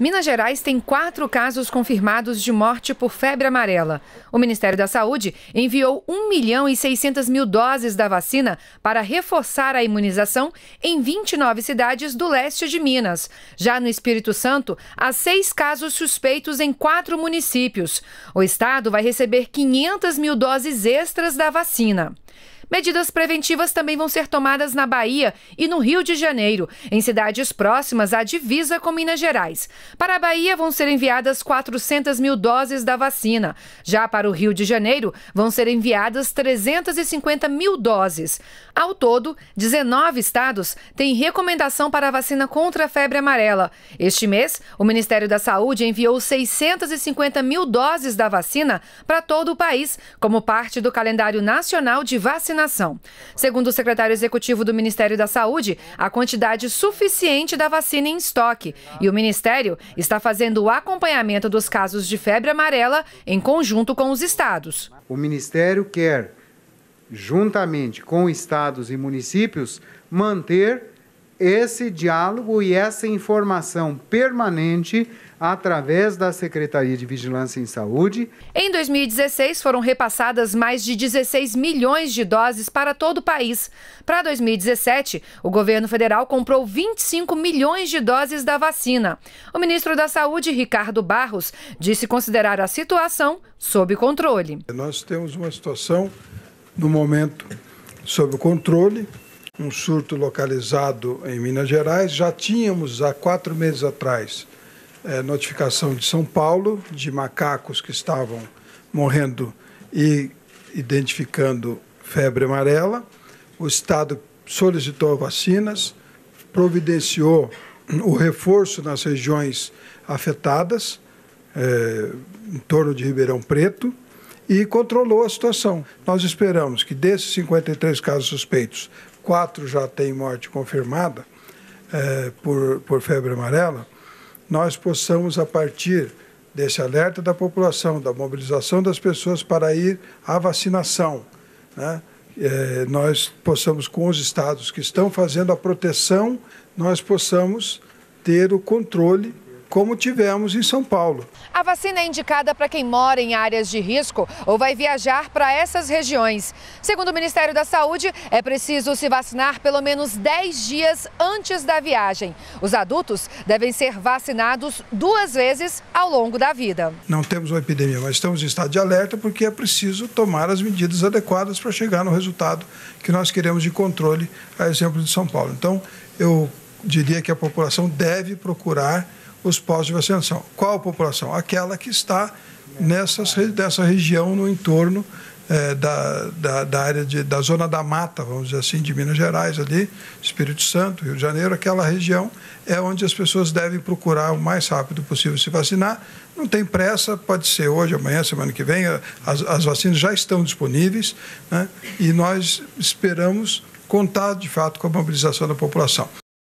Minas Gerais tem quatro casos confirmados de morte por febre amarela. O Ministério da Saúde enviou 1 milhão e 600 mil doses da vacina para reforçar a imunização em 29 cidades do leste de Minas. Já no Espírito Santo, há seis casos suspeitos em quatro municípios. O estado vai receber 500 mil doses extras da vacina. Medidas preventivas também vão ser tomadas na Bahia e no Rio de Janeiro, em cidades próximas à divisa com Minas Gerais. Para a Bahia vão ser enviadas 400 mil doses da vacina. Já para o Rio de Janeiro vão ser enviadas 350 mil doses. Ao todo, 19 estados têm recomendação para a vacina contra a febre amarela. Este mês, o Ministério da Saúde enviou 650 mil doses da vacina para todo o país, como parte do calendário nacional de vacinação vacinação. Segundo o secretário executivo do Ministério da Saúde, há quantidade suficiente da vacina em estoque e o Ministério está fazendo o acompanhamento dos casos de febre amarela em conjunto com os estados. O Ministério quer, juntamente com estados e municípios, manter esse diálogo e essa informação permanente através da Secretaria de Vigilância em Saúde. Em 2016, foram repassadas mais de 16 milhões de doses para todo o país. Para 2017, o governo federal comprou 25 milhões de doses da vacina. O ministro da Saúde, Ricardo Barros, disse considerar a situação sob controle. Nós temos uma situação, no momento, sob controle um surto localizado em Minas Gerais. Já tínhamos há quatro meses atrás é, notificação de São Paulo de macacos que estavam morrendo e identificando febre amarela. O Estado solicitou vacinas, providenciou o reforço nas regiões afetadas, é, em torno de Ribeirão Preto, e controlou a situação. Nós esperamos que desses 53 casos suspeitos, quatro já têm morte confirmada é, por, por febre amarela, nós possamos, a partir desse alerta da população, da mobilização das pessoas para ir à vacinação, né? é, nós possamos, com os estados que estão fazendo a proteção, nós possamos ter o controle como tivemos em São Paulo. A vacina é indicada para quem mora em áreas de risco ou vai viajar para essas regiões. Segundo o Ministério da Saúde, é preciso se vacinar pelo menos 10 dias antes da viagem. Os adultos devem ser vacinados duas vezes ao longo da vida. Não temos uma epidemia, mas estamos em estado de alerta porque é preciso tomar as medidas adequadas para chegar no resultado que nós queremos de controle, a exemplo de São Paulo. Então, eu diria que a população deve procurar os postos de vacinação. Qual a população? Aquela que está nessas, nessa região no entorno é, da, da, da, área de, da zona da mata, vamos dizer assim, de Minas Gerais, ali, Espírito Santo, Rio de Janeiro, aquela região é onde as pessoas devem procurar o mais rápido possível se vacinar. Não tem pressa, pode ser hoje, amanhã, semana que vem, as, as vacinas já estão disponíveis né? e nós esperamos contar de fato com a mobilização da população.